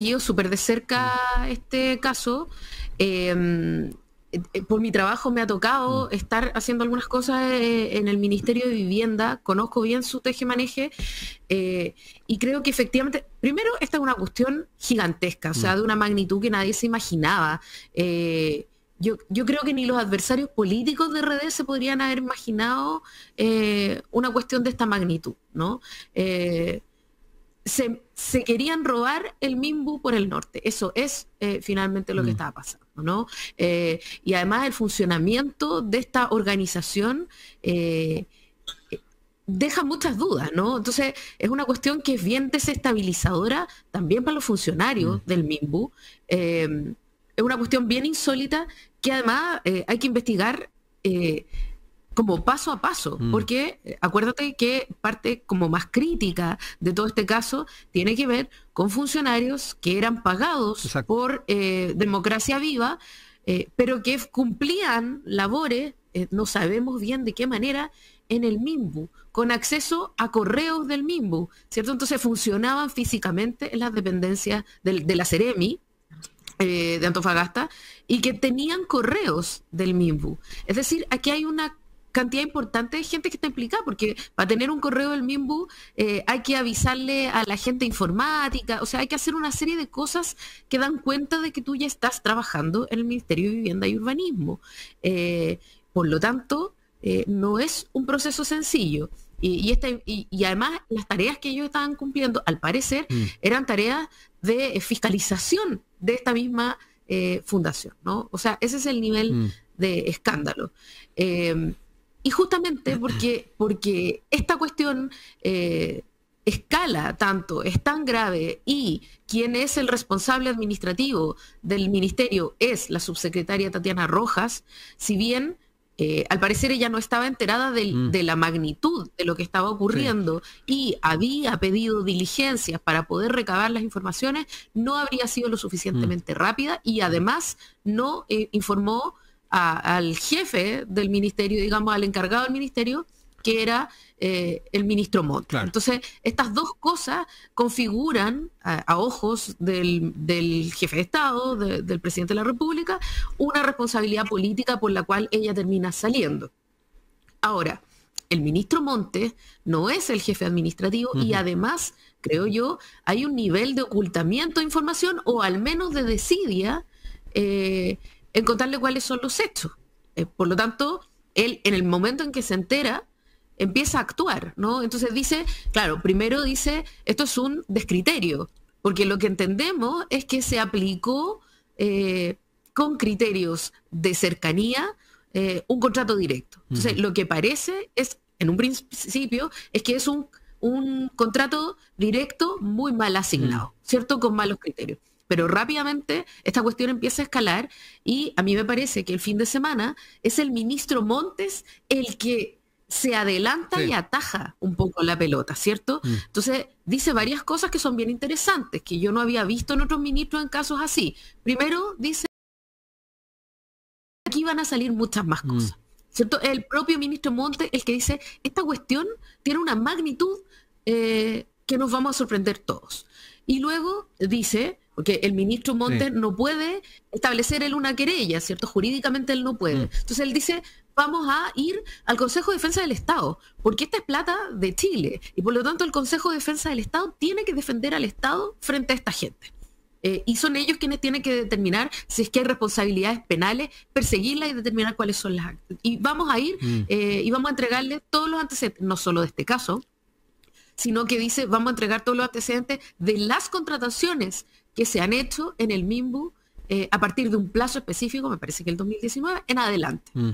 yo súper de cerca mm. este caso. Em, eh, eh, por mi trabajo me ha tocado mm. estar haciendo algunas cosas eh, en el Ministerio de Vivienda, conozco bien su teje-maneje y creo que efectivamente, primero, esta es una cuestión gigantesca, o sea, mm. de una magnitud que nadie se imaginaba. yo, creo que ni los adversarios políticos de RD se podrían haber imaginado una cuestión de esta magnitud, ¿no? Eh, se, querían robar el Mimbu por el norte. Eso es eh, finalmente lo que mm. estaba pasando, eh, y además el funcionamiento de esta organización eh, deja muchas dudas, ¿no? Entonces es una cuestión que es bien desestabilizadora también para los funcionarios mm. del Mimbu. es una cuestión bien insólita que además hay que investigar como paso a paso, mm. porque eh, acuérdate que parte como más crítica de todo este caso tiene que ver con funcionarios que eran pagados por eh, Democracia Viva, eh, pero que cumplían labores, no sabemos bien de qué manera, en el MIMBU, con acceso a correos del MIMBU, ¿cierto? Entonces funcionaban físicamente en las dependencias de la CEREMI, de Antofagasta y que tenían correos del MIMBU. Es decir, aquí hay una cantidad importante de gente que está implicada, porque para tener un correo del Mimbu eh, hay que avisarle a la gente informática, o sea, hay que hacer una serie de cosas que dan cuenta de que tú ya estás trabajando en el Ministerio de Vivienda y Urbanismo. Eh, por lo tanto, eh, no es un proceso sencillo. Y, y, además las tareas que ellos estaban cumpliendo, al parecer, mm. eran tareas de fiscalización de esta misma fundación, ¿no? O sea, ese es el nivel mm. de escándalo. Y justamente porque, porque esta cuestión eh, escala tanto, es tan grave y quien es el responsable administrativo del ministerio es la subsecretaria Tatiana Rojas, si bien eh, al parecer ella no estaba enterada mm. de, la magnitud de lo que estaba ocurriendo y había pedido diligencias para poder recabar las informaciones, no habría sido lo suficientemente mm. rápida y además no eh, informó al jefe del ministerio, digamos, al encargado del ministerio, que era eh, el ministro Monte. Entonces, estas dos cosas configuran, a, ojos del, jefe de Estado, del presidente de la República, una responsabilidad política por la cual ella termina saliendo. Ahora, el ministro Monte no es el jefe administrativo y además, creo yo, hay un nivel de ocultamiento de información o al menos de desidia. Eh, en contarle cuáles son los hechos. Eh, por lo tanto, él en el momento en que se entera, empieza a actuar, ¿no? Entonces dice, claro, primero dice, esto es un descriterio, porque lo que entendemos es que se aplicó eh, con criterios de cercanía eh, un contrato directo. Entonces, lo que parece es, en un principio, es que es un, contrato directo muy mal asignado, ¿cierto? Con malos criterios. Pero rápidamente esta cuestión empieza a escalar y a mí me parece que el fin de semana es el ministro Montes el que se adelanta y ataja un poco la pelota, ¿cierto? Mm. Entonces, dice varias cosas que son bien interesantes, que yo no había visto en otros ministros en casos así. Primero, dice, aquí van a salir muchas más mm. cosas, ¿cierto? El propio ministro Montes, el que dice, esta cuestión tiene una magnitud eh, que nos vamos a sorprender todos. Y luego dice, porque el ministro Montes no puede establecer él una querella, ¿cierto? Jurídicamente él no puede. Mm. Entonces él dice, vamos a ir al Consejo de Defensa del Estado, porque esta es plata de Chile, y por lo tanto el Consejo de Defensa del Estado tiene que defender al Estado frente a esta gente. Eh, y son ellos quienes tienen que determinar si es que hay responsabilidades penales, perseguirla y determinar cuáles son las actas. Y vamos a ir mm. eh, y vamos a entregarle todos los antecedentes, no solo de este caso, sino que dice, vamos a entregar todos los antecedentes de las contrataciones que se han hecho en el MIMBU eh, a partir de un plazo específico, me parece que el 2019, en adelante. Mm.